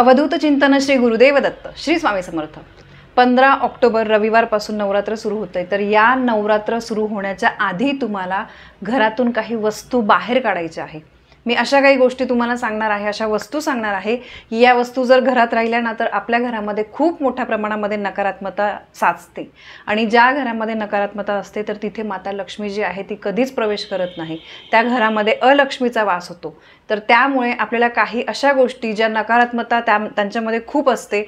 अवधूत चिंतन श्री गुरुदेव दत्त श्री स्वामी समर्थ पंधरा ऑक्टोबर रविवारपासून नवरात्र सुरू होते तर या नवरात्र सुरू होण्याच्या आधी तुम्हाला घरातून काही वस्तू बाहेर काढायच्या आहेत मी अशा काही गोष्टी तुम्हाला सांगणार आहे अशा वस्तू सांगणार आहे की या वस्तू जर घरात राहिल्या ना तर आपल्या घरामध्ये खूप मोठ्या प्रमाणामध्ये नकारात्मकता साचते आणि ज्या घरामध्ये नकारात्मकता असते तर तिथे माता लक्ष्मी जी आहे ती कधीच प्रवेश करत नाही त्या घरामध्ये अलक्ष्मीचा वास होतो तर त्यामुळे आपल्याला काही अशा गोष्टी ज्या नकारात्मकता त्या त्यांच्यामध्ये खूप असते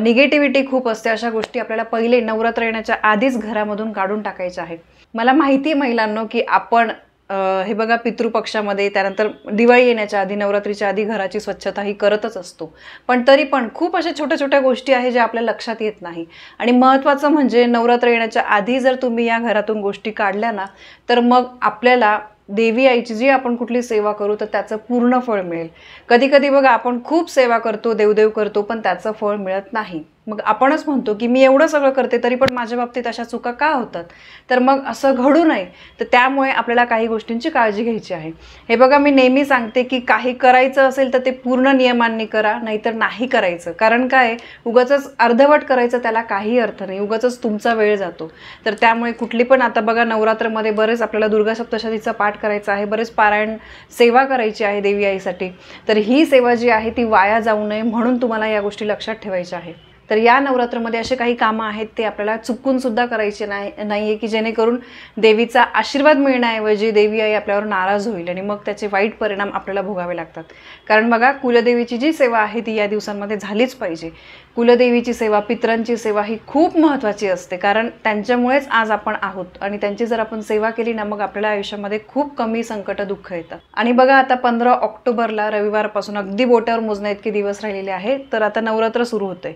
निगेटिव्हिटी खूप असते अशा गोष्टी आपल्याला पहिले नवरात्र येण्याच्या आधीच घरामधून काढून टाकायच्या आहेत मला माहिती आहे महिलांनो की आपण हे बघा पितृपक्षामध्ये त्यानंतर दिवाळी येण्याच्या आधी नवरात्रीच्या आधी घराची स्वच्छता ही करतच असतो पण तरी पण खूप अशा छोट्या छोट्या गोष्टी आहे ज्या आपल्या लक्षात येत नाही आणि महत्त्वाचं म्हणजे नवरात्र येण्याच्या आधी जर तुम्ही या घरातून गोष्टी काढल्या ना तर मग आपल्याला देवी आईची जी आपण कुठली सेवा करू तर त्याचं पूर्ण फळ मिळेल कधी कधी बघा आपण खूप सेवा करतो देवदेव करतो पण त्याचं फळ मिळत नाही मग आपणच म्हणतो की मी एवढं सगळं करते तरी पण माझ्या बाबतीत अशा चुका का होतात तर मग असं घडू नये तर त्यामुळे आपल्याला काही गोष्टींची काळजी घ्यायची आहे हे बघा मी नेहमी सांगते की काही करायचं असेल तर ते पूर्ण नियमांनी करा नाहीतर नाही करायचं कारण काय उगाच अर्धवट करायचं त्याला काही अर्थ नाही उगाच तुमचा वेळ जातो तर त्यामुळे कुठली पण आता बघा नवरात्रमध्ये बरेच आपल्याला दुर्गा सप्तशतीचा पाठ करायचा आहे बरेच पारायण सेवा करायची आहे देवी आईसाठी तर ही सेवा जी आहे ती वाया जाऊ नये म्हणून तुम्हाला या गोष्टी लक्षात ठेवायच्या आहे तर या नवरात्रमध्ये असे काही कामं आहेत ते आपल्याला चुकून सुद्धा करायचे नाही नाही आहे की जेणेकरून देवीचा आशीर्वाद मिळण्याऐवजी देवी आई आपल्यावर नाराज होईल आणि मग त्याचे वाईट परिणाम आपल्याला भोगावे लागतात कारण बघा कुलदेवीची जी सेवा आहे ती या दिवसांमध्ये झालीच पाहिजे कुलदेवीची सेवा पितरांची सेवा ही खूप महत्त्वाची असते कारण त्यांच्यामुळेच आज आपण आहोत आणि त्यांची जर आपण सेवा केली ना मग आपल्याला आयुष्यामध्ये खूप कमी संकट दुःख येतात आणि बघा आता पंधरा ऑक्टोबरला रविवारपासून अगदी बोटावर मोजण्या इतके दिवस राहिलेले आहेत तर आता नवरात्र सुरू होते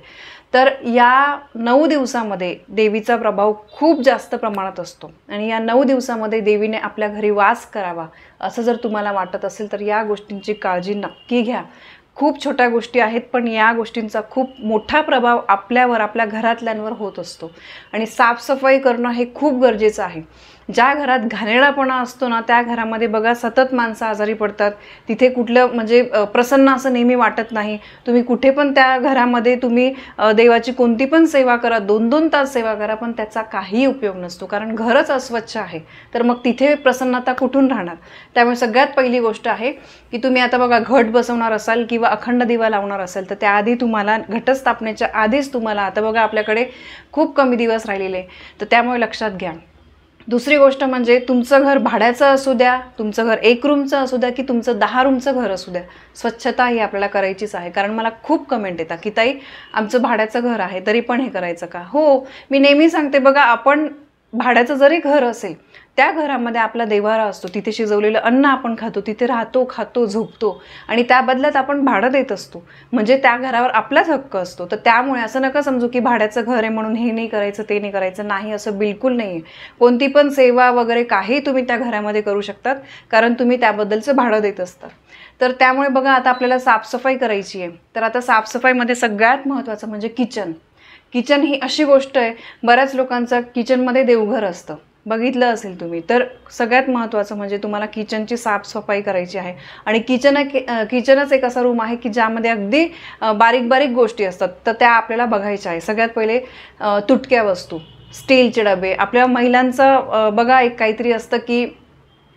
तर या नऊ दिवसामध्ये देवीचा प्रभाव खूप जास्त प्रमाणात असतो आणि या नऊ दिवसामध्ये देवीने आपल्या घरी वास करावा असं जर तुम्हाला वाटत असेल तर या गोष्टींची काळजी नक्की घ्या खूप छोट्या गोष्टी आहेत पण या गोष्टींचा खूप मोठा प्रभाव आपल्यावर आपल्या घरातल्यांवर होत असतो आणि साफसफाई करणं हे खूप गरजेचं आहे ज्या घरात घाणेरडापणा असतो ना त्या घरामध्ये बघा सतत माणसं आजारी पडतात तिथे कुठलं म्हणजे प्रसन्न असं नेहमी वाटत नाही तुम्ही कुठे पण त्या घरामध्ये तुम्ही देवाची कोणती पण सेवा करा दोन दोन तास सेवा करा पण त्याचा काही उपयोग नसतो कारण घरच अस्वच्छ आहे तर मग तिथे प्रसन्नता कुठून राहणार त्यामुळे सगळ्यात पहिली गोष्ट आहे की तुम्ही आता बघा घट बसवणार असाल किंवा अखंड दिवा लावणार असाल तर त्याआधी तुम्हाला घटस्थापनेच्या आधीच तुम्हाला आता बघा आपल्याकडे खूप कमी दिवस राहिलेले तर त्यामुळे लक्षात घ्या दुसरी गोष्ट म्हणजे तुमचं घर भाड्याचं असू द्या तुमचं घर एक रूमचं असू द्या की तुमचं दहा रूमचं घर असू द्या स्वच्छता ही आपल्याला करायचीच आहे कारण मला खूप कमेंट येतात की ताई आमचं भाड्याचं घर आहे तरी पण हे करायचं का हो मी नेहमी सांगते बघा आपण भाड्याचं जरी घर असेल त्या घरामध्ये आपला देवारा असतो तिथे शिजवलेलं अन्न आपण खातो तिथे राहतो खातो झोपतो आणि त्या बदल्यात आपण भाडं देत असतो म्हणजे त्या घरावर आपलाच हक्क असतो तर त्यामुळे असं नका समजू की भाड्याचं घर आहे म्हणून हे नाही करायचं ते नाही करायचं नाही असं बिलकुल नाही आहे कोणती पण सेवा वगैरे काही तुम्ही त्या घरामध्ये करू शकतात कारण तुम्ही त्याबद्दलचं भाडं देत असतात तर त्यामुळे बघा आता आपल्याला साफसफाई करायची आहे तर आता साफसफाईमध्ये सगळ्यात महत्त्वाचं म्हणजे किचन किचन ही अशी गोष्ट आहे बऱ्याच लोकांचं किचनमध्ये देवघर असतं बघितलं असेल तुम्ही तर सगळ्यात महत्त्वाचं म्हणजे तुम्हाला किचनची साफसफाई करायची आहे आणि किचन किचनच एक असा रूम आहे की ज्यामध्ये अगदी बारीक बारीक गोष्टी असतात तर त्या आपल्याला बघायच्या आहे सगळ्यात पहिले तुटक्या वस्तू स्टीलचे डबे आपल्या महिलांचं बघा एक काहीतरी असतं की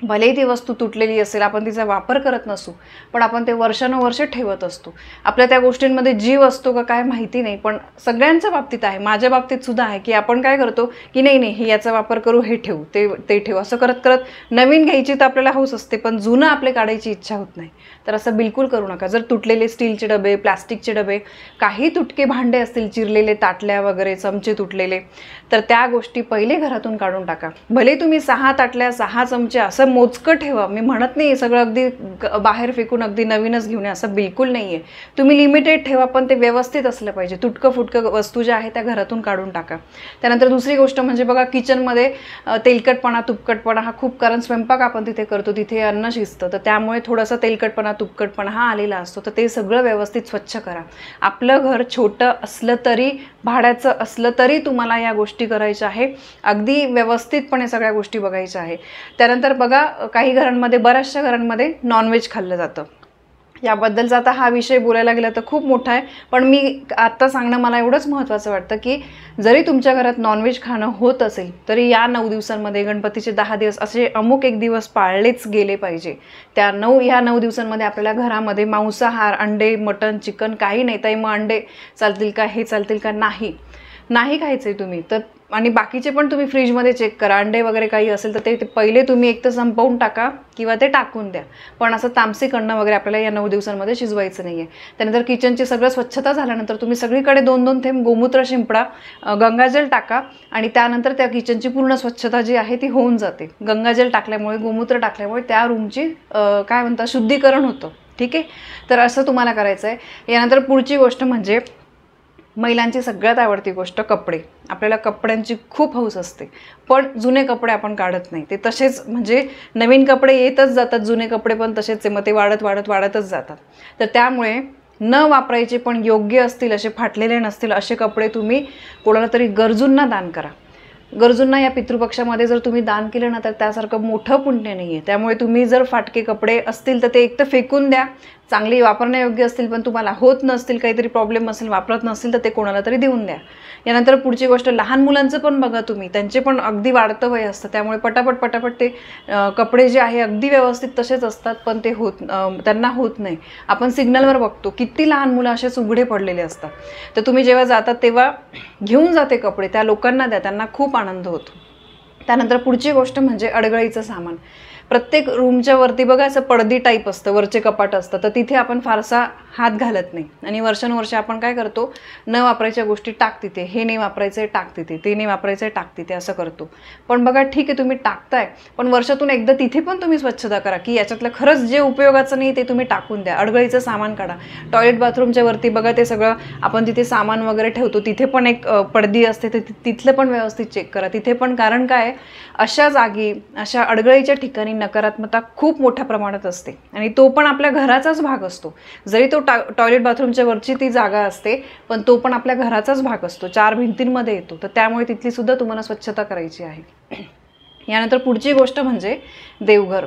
भलेही ती वस्तू तुटलेली असेल आपण तिचा वापर करत नसू पण आपण ते वर्षानुवर्ष ठेवत असतो आपल्या त्या गोष्टींमध्ये जीव असतो का काय माहिती नाही पण सगळ्यांच्या बाबतीत आहे माझ्या बाबतीत सुद्धा आहे की आपण काय करतो की नाही नाही हे याचा वापर करू हे ठेवू ते ते ठेवू असं करत करत नवीन घ्यायची तर आपल्याला हौस असते पण जुनं आपले काढायची इच्छा होत नाही तर असं बिलकुल करू नका जर तुटलेले स्टीलचे डबे प्लास्टिकचे डबे काही तुटके भांडे असतील चिरलेले ताटल्या वगैरे चमचे तुटलेले तर त्या गोष्टी पहिले घरातून काढून टाका भले तुम्ही सहा ताटल्या सहा चमचे असं मोजकं ठेवा मी म्हणत नाही सगळं अगदी बाहेर फेकून अगदी नवीनच घेऊन असं बिलकुल नाही आहे तुम्ही लिमिटेड ठेवा पण ते व्यवस्थित असलं पाहिजे तुटकं फुटकं वस्तू ज्या आहेत त्या घरातून काढून टाका त्यानंतर दुसरी गोष्ट म्हणजे बघा किचनमध्ये तेलकटपणा तुपकटपणा हा खूप कारण स्वयंपाक आपण तिथे करतो तिथे अन्न शिजतं तर त्यामुळे थोडासा तेलकटपणा तुपकटपणा हा आलेला असतो तर ते सगळं व्यवस्थित स्वच्छ करा आपलं घर छोटं असलं तरी भाड्याचं असलं तरी तुम्हाला या गोष्टी करायच्या आहे अगदी व्यवस्थितपणे सगळ्या गोष्टी बघायच्या आहे त्यानंतर बघा बघा काही घरांमध्ये बऱ्याचशा घरांमध्ये नॉनव्हेज खाल्लं जातं याबद्दलचा आता हा विषय बोलायला गेला तर खूप मोठा आहे पण मी आत्ता सांगणं मला एवढंच महत्त्वाचं वाटतं की जरी तुमच्या घरात नॉनव्हेज खाणं होत असेल तरी या नऊ दिवसांमध्ये गणपतीचे दहा दिवस असे अमुक एक दिवस पाळलेच गेले पाहिजे त्या नऊ ह्या नऊ दिवसांमध्ये आपल्याला घरामध्ये मांसाहार अंडे मटण चिकन काही नाही तर मग अंडे चालतील का हे चालतील का नाही नाही खायचे तुम्ही तर आणि बाकीचे पण तुम्ही फ्रीजमध्ये चेक करा अंडे वगैरे काही असेल तर ते पहिले तुम्ही एक तर संपवून टाका किंवा ते टाकून द्या पण असं तामसिक अन्न वगैरे आपल्याला या नऊ दिवसांमध्ये शिजवायचं नाही आहे त्यानंतर किचनची सगळं स्वच्छता झाल्यानंतर तुम्ही सगळीकडे दोन दोन थेंब गोमूत्र शिंपडा गंगाजल टाका आणि त्यानंतर त्या किचनची पूर्ण स्वच्छता जी आहे ती होऊन जाते गंगाजल टाकल्यामुळे गोमूत्र टाकल्यामुळे त्या रूमची काय म्हणतात शुद्धीकरण होतं ठीक आहे तर असं तुम्हाला करायचं आहे यानंतर पुढची गोष्ट म्हणजे महिलांची सगळ्यात आवडती गोष्ट कपडे आपल्याला कपड्यांची खूप हौस असते पण जुने कपडे आपण काढत नाही ते तसेच म्हणजे नवीन कपडे येतच जातात जुने कपडे पण तसेच आहे मग ते वाढत वाढत वाढतच जातात तर त्यामुळे न वापरायचे पण योग्य असतील असे फाटलेले नसतील असे कपडे तुम्ही कोणाला तरी गरजूंना दान करा गरजूंना या पितृपक्षामध्ये जर तुम्ही दान केलं ना तर त्यासारखं मोठं पुण्य नाही आहे त्यामुळे तुम्ही जर फाटके कपडे असतील तर ते एक तर फेकून द्या चांगली वापरण्यायोग्य असतील पण तुम्हाला होत नसतील काहीतरी प्रॉब्लेम असेल वापरत नसतील तर ते कोणाला तरी देऊन द्या यानंतर पुढची गोष्ट लहान मुलांचं पण बघा तुम्ही त्यांचे पण अगदी वाढतं वय असतं त्यामुळे पटापट पटापट ते कपडे जे आहे अगदी व्यवस्थित तसेच असतात पण ते होत त्यांना होत नाही आपण सिग्नलवर बघतो किती लहान मुलं असेच उघडे पडलेले असतात तर तुम्ही जेव्हा जातात तेव्हा घेऊन जाते कपडे त्या लोकांना द्या त्यांना खूप आनंद होतो त्यानंतर पुढची गोष्ट म्हणजे अडगळीचं सामान प्रत्येक रूमच्या वरती बघा असं पडदी टाईप असतं वरचे कपाट असतं तर तिथे आपण फारसा हात घालत नाही आणि वर्षानुवर्ष आपण काय करतो न वापरायच्या गोष्टी टाक तिथे हे नाही वापरायचं टाक तिथे ते नाही वापरायचं टाक तिथे असं करतो पण बघा ठीक आहे तुम्ही टाकताय पण वर्षातून एकदा तिथे पण तुम्ही स्वच्छता करा की याच्यातलं खरंच जे उपयोगाचं नाही ते तुम्ही टाकून द्या अडगळीचं सामान काढा टॉयलेट बाथरूमच्या वरती बघा ते सगळं आपण तिथे सामान वगैरे ठेवतो तिथे पण एक पडदी असते तर तिथलं पण व्यवस्थित चेक करा तिथे पण कारण काय अशा जागी अशा अडगळीच्या ठिकाणी ठिकाणी नकारात्मकता खूप मोठ्या प्रमाणात असते आणि तो पण आपल्या घराचाच भाग असतो जरी तो टॉ टॉयलेट बाथरूमच्या वरची ती जागा असते पण तो पण आपल्या घराचाच भाग असतो चार भिंतींमध्ये येतो तर त्यामुळे तिथली सुद्धा तुम्हाला स्वच्छता करायची आहे यानंतर पुढची गोष्ट म्हणजे देवघर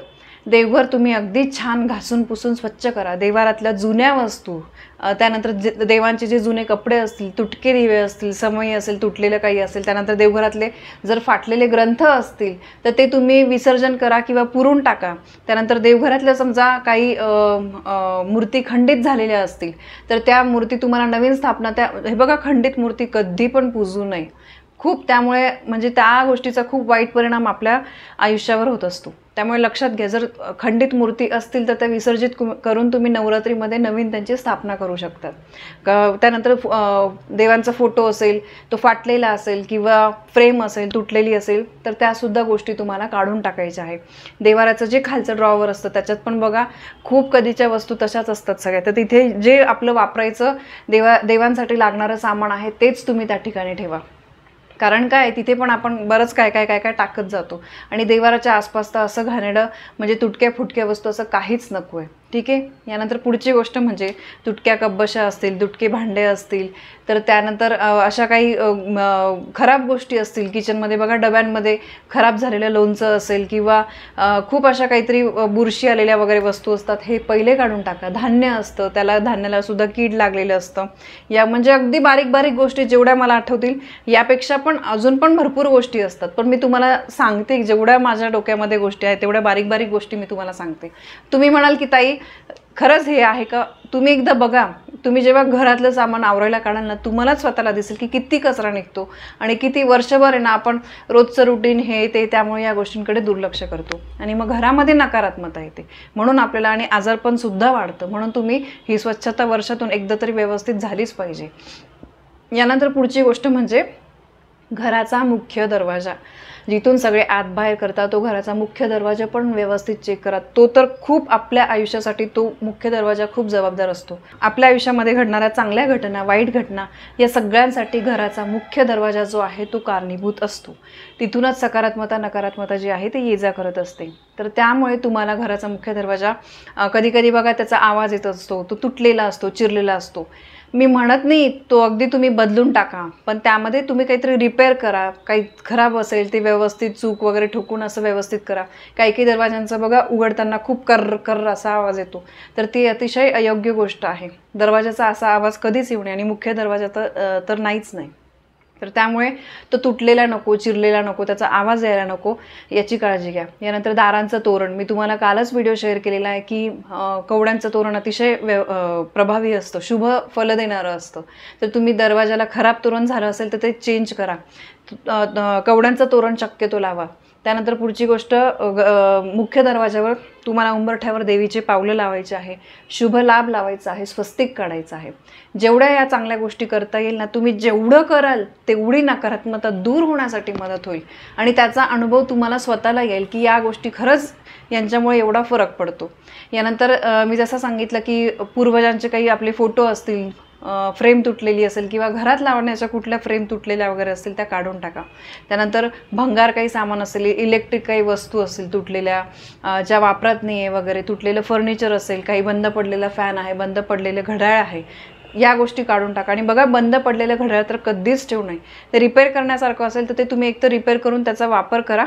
देवघर तुम्ही अगदी छान घासून पुसून स्वच्छ करा देवारातल्या जुन्या वस्तू त्यानंतर जे देवांचे जे जुने कपडे असतील तुटके दिवे असतील समयी असेल तुटलेलं काही असेल त्यानंतर देवघरातले जर फाटलेले ग्रंथ असतील तर ते तुम्ही विसर्जन करा किंवा पुरून टाका त्यानंतर देवघरातल्या समजा काही मूर्ती खंडित झालेल्या असतील तर त्या मूर्ती तुम्हाला नवीन स्थापना त्या हे बघा खंडित मूर्ती कधी पण पूजू नये खूप त्यामुळे म्हणजे त्या गोष्टीचा खूप वाईट परिणाम आपल्या आयुष्यावर होत असतो त्यामुळे लक्षात घ्या जर खंडित मूर्ती असतील तर त्या विसर्जित करून तुम्ही नवरात्रीमध्ये नवीन त्यांची स्थापना करू शकतात त्यानंतर देवांचा फोटो असेल तो फाटलेला असेल किंवा फ्रेम असेल तुटलेली असेल तर त्यासुद्धा गोष्टी तुम्हाला काढून टाकायच्या आहे देवाराचं जे खालचं ड्रॉवर असतं त्याच्यात पण बघा खूप कधीच्या वस्तू तशाच असतात सगळ्या तर तिथे जे आपलं वापरायचं देवा देवांसाठी लागणारं सामान आहे तेच तुम्ही त्या ठिकाणी ठेवा कारण काय तिथे पण आपण बरंच काय काय काय काय टाकत जातो आणि देवाराच्या आसपास तर असं घाणेडं म्हणजे तुटक्या फुटक्या वस्तू असं काहीच नको आहे ठीक आहे यानंतर पुढची गोष्ट म्हणजे तुटक्या कब्बशा असतील दुटके भांडे असतील तर त्यानंतर अशा काही खराब गोष्टी असतील किचनमध्ये बघा डब्यांमध्ये खराब झालेलं लोणचं असेल किंवा खूप अशा काहीतरी बुरशी आलेल्या वगैरे वस्तू असतात हे पहिले काढून टाका धान्य असतं त्याला धान्याला सुद्धा कीड लागलेलं असतं या म्हणजे अगदी बारीक बारीक गोष्टी जेवढ्या मला आठवतील यापेक्षा पण अजून पण भरपूर गोष्टी असतात पण मी तुम्हाला सांगते जेवढ्या माझ्या डोक्यामध्ये गोष्टी आहेत तेवढ्या बारीक बारीक गोष्टी मी तुम्हाला सांगते तुम्ही म्हणाल की ताई खरंच हे आहे का तुम्ही एकदा बघा तुम्ही जेव्हा घरातलं सामान आवरायला काढाल ना तुम्हालाच स्वतःला दिसेल की किती कचरा निघतो आणि किती वर्षभर आहे ना आपण रोजचं रुटीन हे ते त्यामुळे या गोष्टींकडे दुर्लक्ष करतो आणि मग घरामध्ये नकारात्मकता येते म्हणून आपल्याला आणि आजारपण सुद्धा वाढतं म्हणून तुम्ही ही स्वच्छता वर्षातून एकदा तरी व्यवस्थित झालीच पाहिजे यानंतर पुढची गोष्ट म्हणजे घराचा मुख्य दरवाजा जिथून सगळे आत बाहेर करतात तो घराचा मुख्य दरवाजा पण व्यवस्थित चेक करा तो तर खूप आपल्या आयुष्यासाठी तो मुख्य दरवाजा खूप जबाबदार असतो आपल्या आयुष्यामध्ये घडणाऱ्या चांगल्या घटना वाईट घटना या सगळ्यांसाठी घराचा मुख्य दरवाजा जो आहे तो कारणीभूत असतो तिथूनच सकारात्मकता नकारात्मकता जी आहे ते ये जा करत असते तर त्यामुळे तुम्हाला घराचा मुख्य दरवाजा कधी कधी बघा त्याचा आवाज येत असतो तो तुटलेला असतो चिरलेला असतो मी म्हणत नाही तो अगदी तुम्ही बदलून टाका पण त्यामध्ये तुम्ही काहीतरी रिपेअर करा काही खराब असेल ते व्यवस्थित चूक वगैरे ठोकून असं व्यवस्थित करा काही काही दरवाजांचं बघा उघडताना खूप कर कर्र असा आवाज येतो तर ती अतिशय अयोग्य गोष्ट आहे दरवाजाचा असा आवाज कधीच येऊ नये आणि मुख्य दरवाजा तर नाहीच नाही तर त्यामुळे तो तुटलेला नको चिरलेला नको त्याचा आवाज यायला नको याची काळजी घ्या यानंतर दारांचं तोरण मी तुम्हाला कालच व्हिडिओ शेअर केलेला आहे की कवड्यांचं तोरण अतिशय प्रभावी असतं शुभ फल देणारं असतं तर तुम्ही दरवाजाला खराब तोरण झालं असेल तर ते चेंज करा कवड्यांचं तोरण शक्यतो लावा त्यानंतर पुढची गोष्ट मुख्य दरवाजावर तुम्हाला उंबरठ्यावर देवीचे पावलं लावायचे आहे शुभ लाभ लावायचा आहे स्वस्तिक काढायचं आहे जेवढ्या या चांगल्या गोष्टी करता येईल ना तुम्ही जेवढं कराल तेवढी नकारात्मकता दूर होण्यासाठी मदत होईल आणि त्याचा अनुभव तुम्हाला स्वतःला येईल की या गोष्टी खरंच यांच्यामुळे एवढा फरक पडतो यानंतर मी जसं सांगितलं की पूर्वजांचे काही आपले फोटो असतील फ्रेम तुटलेली असेल किंवा घरात लावण्याच्या कुठल्या फ्रेम तुटलेल्या वगैरे असतील त्या काढून टाका त्यानंतर भंगार काही सामान असेल इलेक्ट्रिक काही वस्तू असतील तुटलेल्या ज्या वापरात नाही आहे वगैरे तुटलेलं फर्निचर असेल काही बंद पडलेला फॅन आहे बंद पडलेलं घड्याळ आहे या गोष्टी काढून टाका आणि बघा बंद पडलेलं घड्याळ तर कधीच ठेवू नये ते रिपेअर करण्यासारखं असेल तर ते तुम्ही एकतर रिपेअर करून त्याचा वापर करा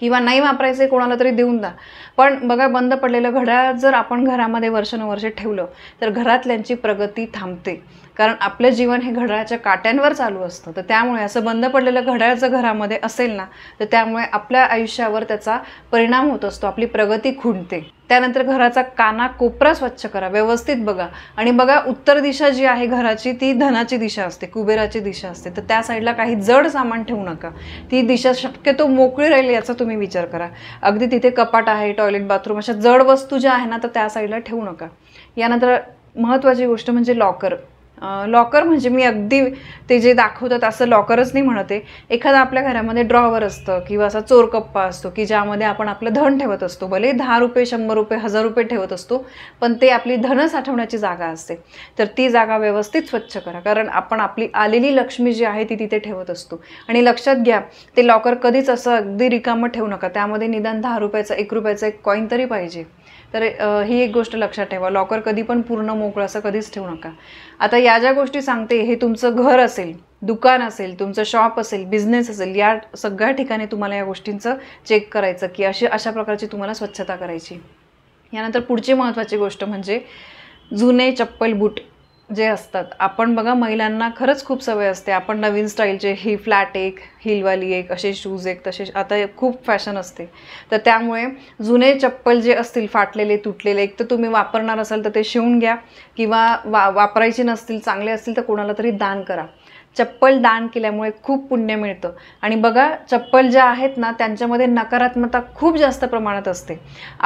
किंवा नाही वापरायचे कोणाला तरी देऊन द्या पण बघा बंद पडलेलं घड्याळ जर आपण घरामध्ये वर्षानुवर्षे ठेवलं तर घरातल्यांची प्रगती थांबते कारण आपलं जीवन हे घड्याळाच्या काट्यांवर चालू असतं तर त्यामुळे असं बंद पडलेलं घड्याळ जर घरामध्ये असेल ना तर त्यामुळे आपल्या आयुष्यावर त्याचा परिणाम होत असतो आपली प्रगती खुंटते त्यानंतर घराचा काना कोपरा स्वच्छ करा व्यवस्थित बघा आणि बघा उत्तर दिशा जी आहे घराची ती धनाची दिशा असते कुबेराची दिशा असते तर त्या साईडला काही जड सामान ठेवू नका ती दिशा शक्यतो मोकळी राहील याचा तुम्ही विचार करा अगदी तिथे कपाट आहे टॉयलेट बाथरूम अशा जड वस्तू ज्या आहे ना तर त्या साईडला ठेवू नका यानंतर महत्त्वाची गोष्ट म्हणजे लॉकर लॉकर म्हणजे मी अगदी ते जे दाखवतात असं लॉकरच नाही म्हणते एखादा आपल्या घरामध्ये ड्रॉवर असतं किंवा असा चोरकप्पा असतो की ज्यामध्ये आपण आपलं धन ठेवत असतो भले दहा रुपये शंभर रुपये हजार रुपये ठेवत असतो पण ते आपली धन साठवण्याची जागा असते तर ती जागा व्यवस्थित स्वच्छ करा कारण आपण आपली आलेली लक्ष्मी जी आहे ती तिथे ठेवत असतो आणि लक्षात घ्या ते लॉकर कधीच असं अगदी रिकामं ठेवू नका त्यामध्ये निदान दहा रुपयाचा एक रुपयाचा एक कॉईन तरी पाहिजे तर ही एक गोष्ट लक्षात ठेवा लॉकर कधी पण पूर्ण मोकळं असं कधीच ठेवू नका आता या ज्या गोष्टी सांगते हे तुमचं घर असेल दुकान असेल तुमचं शॉप असेल बिझनेस असेल या सगळ्या ठिकाणी तुम्हाला या गोष्टींचं चेक करायचं की अशी अशा प्रकारची तुम्हाला स्वच्छता करायची यानंतर पुढची महत्त्वाची गोष्ट म्हणजे जुने चप्पल बूट जे असतात आपण बघा महिलांना खरंच खूप सवय असते आपण नवीन स्टाईलचे ही फ्लॅट एक हिलवाली एक असे शूज एक तसे आता खूप फॅशन असते तर त्यामुळे जुने चप्पल जे असतील फाटलेले तुटलेले एक तर तुम्ही वापरणार असाल तर ते शिवून घ्या किंवा वा वापरायचे नसतील चांगले असतील तर कोणाला तरी दान करा चप्पल दान केल्यामुळे खूप पुण्य मिळतं आणि बघा चप्पल ज्या आहेत ना त्यांच्यामध्ये नकारात्मकता खूप जास्त प्रमाणात असते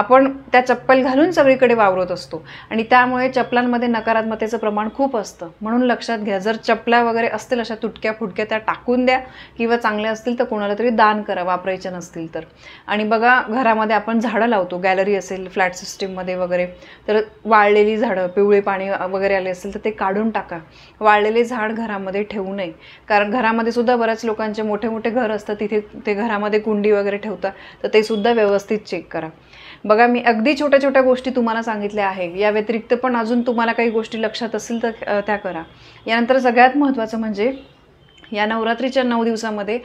आपण त्या चप्पल घालून सगळीकडे वावरत असतो आणि त्यामुळे चप्पलांमध्ये नकारात्मकतेचं प्रमाण खूप असतं म्हणून लक्षात घ्या जर चपला वगैरे असतील अशा तुटक्या फुटक्या त्या टाकून द्या किंवा चांगल्या असतील तर कोणाला तरी दान करा वापरायच्या नसतील तर आणि बघा घरामध्ये आपण झाडं लावतो गॅलरी असेल फ्लॅट सिस्टीममध्ये वगैरे तर वाळलेली झाडं पिवळे पाणी वगैरे आले असेल तर ते काढून टाका वाळलेले झाड घरामध्ये ठेवू नये कारण घरामध्ये सुद्धा बऱ्याच लोकांचे मोठे मोठे घर असतात तिथे ते घरामध्ये कुंडी वगैरे ठेवतात तर ते सुद्धा व्यवस्थित चेक करा बघा मी अगदी छोट्या छोट्या गोष्टी तुम्हाला सांगितल्या आहे या व्यतिरिक्त पण अजून तुम्हाला काही गोष्टी लक्षात असतील तर त्या करा यानंतर सगळ्यात महत्त्वाचं म्हणजे या नवरात्रीच्या नऊ दिवसामध्ये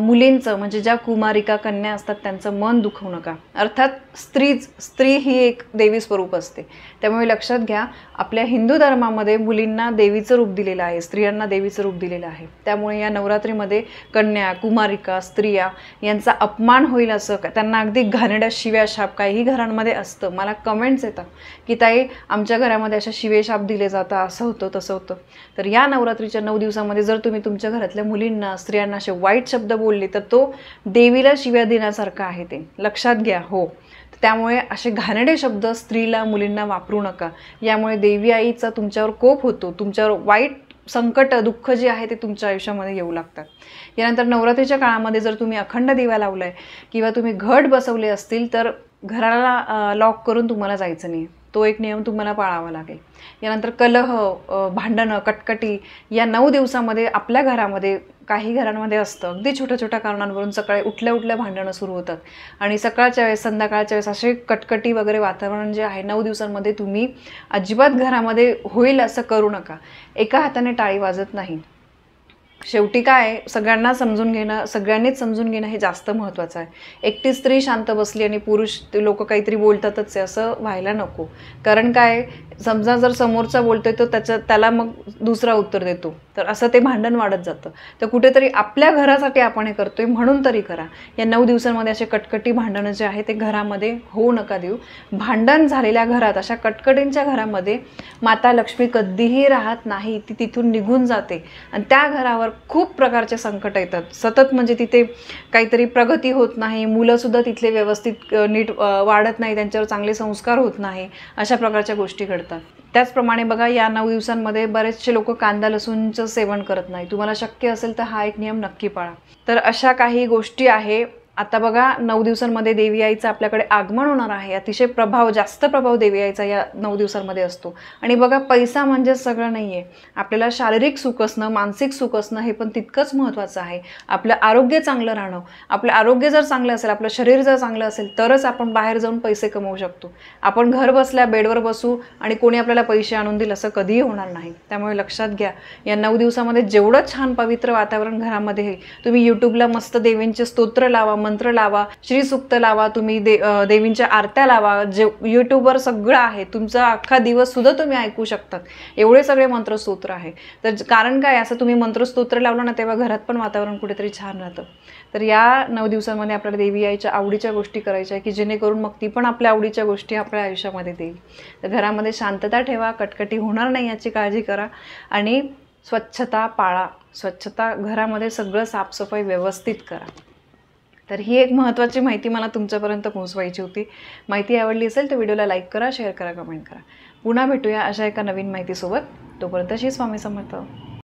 मुलींचं म्हणजे ज्या कुमारिका कन्या असतात त्यांचं मन दुखवू नका अर्थात स्त्रीच स्त्री ही एक देवी स्वरूप असते त्यामुळे लक्षात घ्या आपल्या हिंदू धर्मामध्ये मुलींना देवीचं रूप दिलेलं आहे स्त्रियांना देवीचं रूप दिलेलं आहे त्यामुळे या नवरात्रीमध्ये कन्या कुमारिका स्त्रिया यांचा अपमान होईल असं त्यांना अगदी घाणेड्या शिव्या शाप काहीही घरांमध्ये असतं मला कमेंट्स येतात की ताई आमच्या घरामध्ये अशा शिवे शाप दिले जातात असं होतं तसं होतं तर या नवरात्रीच्या नऊ दिवसामध्ये जर तुम्ही तुमच्या घरातल्या मुलींना स्त्रियांना असे वाईट शब्द बोलले तर तो देवीला शिव्या देण्यासारखा आहे ते लक्षात घ्या हो त्यामुळे असे घाणडे शब्द स्त्रीला मुलींना वापरू नका यामुळे देवी आईचा तुमच्यावर कोप होतो तुमच्यावर वाईट संकट दुःख जे आहे ते तुमच्या आयुष्यामध्ये येऊ लागतात यानंतर नवरात्रीच्या काळामध्ये जर तुम्ही अखंड दिवा लावलाय किंवा तुम्ही घट बसवले असतील तर घराला लॉक करून तुम्हाला जायचं नाही तो एक नियम तुम्हाला पाळावा लागेल यानंतर कलह भांडणं कटकटी या नऊ दिवसामध्ये आपल्या घरामध्ये काही घरांमध्ये असतं अगदी छोट्या छोट्या कारणांवरून सकाळी उठल्या उठल्या भांडणं सुरू होतात आणि सकाळच्या वेळेस संध्याकाळच्या वेळेस असे कटकटी वगैरे वातावरण जे आहे नऊ दिवसांमध्ये तुम्ही अजिबात घरामध्ये होईल असं करू नका एका हाताने टाळी वाजत नाही शेवटी काय सगळ्यांना समजून घेणं सगळ्यांनीच समजून घेणं हे जास्त महत्त्वाचं आहे एकटी स्त्री शांत बसली आणि पुरुष ते लोक काहीतरी बोलतातच आहे असं व्हायला नको कारण काय समजा जर समोरचा बोलतोय तर त्याच्या त्याला मग दुसरा उत्तर देतो तर असं ते भांडण वाढत जातं तर कुठेतरी आपल्या घरासाठी आपण हे करतोय म्हणून तरी करा या नऊ दिवसांमध्ये असे कटकटी भांडणं जे आहे ते घरामध्ये होऊ नका देऊ भांडण झालेल्या घरात अशा कटकटींच्या घरामध्ये माता लक्ष्मी कधीही राहत नाही ती तिथून निघून जाते आणि त्या घरावर खूप प्रकारचे संकट येतात सतत म्हणजे तिथे काहीतरी प्रगती होत नाही मुलंसुद्धा तिथले व्यवस्थित नीट वाढत नाही त्यांच्यावर चांगले संस्कार होत नाही अशा प्रकारच्या गोष्टी घडतात करतात त्याचप्रमाणे बघा या नऊ दिवसांमध्ये बरेचसे लोक कांदा लसूणचं सेवन करत नाही तुम्हाला शक्य असेल तर हा एक नियम नक्की पाळा तर अशा काही गोष्टी आहे आता बघा नऊ दिवसांमध्ये देवी आईचं आपल्याकडे आगमन होणार आहे अतिशय प्रभाव जास्त प्रभाव देवी आईचा या नऊ दिवसांमध्ये असतो आणि बघा पैसा म्हणजे सगळं नाही आहे आपल्याला शारीरिक सुख असणं मानसिक सुख असणं हे पण तितकंच महत्त्वाचं आहे आपलं आरोग्य चांगलं राहणं आपलं आरोग्य जर चांगलं असेल आपलं शरीर जर चांगलं असेल तरच आपण बाहेर जाऊन पैसे कमवू शकतो आपण घर बसल्या बेडवर बसू आणि कोणी आपल्याला पैसे आणून देईल असं कधीही होणार नाही त्यामुळे लक्षात घ्या या नऊ दिवसामध्ये जेवढं छान पवित्र वातावरण घरामध्ये येईल तुम्ही यूट्यूबला मस्त देवींचे स्तोत्र लावा मंत्र लावा सुक्त लावा तुम्ही दे देवींच्या आरत्या लावा जे यूट्यूबवर सगळं आहे तुमचा अख्खा दिवस सुद्धा तुम्ही ऐकू शकतात एवढे सगळे मंत्रस्तोत्र आहे तर कारण काय असं तुम्ही मंत्रस्तोत्र लावलं ना तेव्हा घरात पण वातावरण कुठेतरी छान राहतं तर या नऊ दिवसांमध्ये आपल्याला देवी आईच्या आवडीच्या गोष्टी करायच्या की जेणेकरून मग ती पण आपल्या आवडीच्या गोष्टी आपल्या आयुष्यामध्ये देईल तर घरामध्ये शांतता ठेवा कटकटी होणार नाही याची काळजी करा आणि स्वच्छता पाळा स्वच्छता घरामध्ये सगळं साफसफाई व्यवस्थित करा तर ही एक महत्त्वाची माहिती मला तुमच्यापर्यंत पोहोचवायची होती माहिती आवडली असेल तर व्हिडिओला लाईक करा शेअर करा कमेंट करा पुन्हा भेटूया अशा एका नवीन माहितीसोबत तोपर्यंत शी स्वामी समर्थ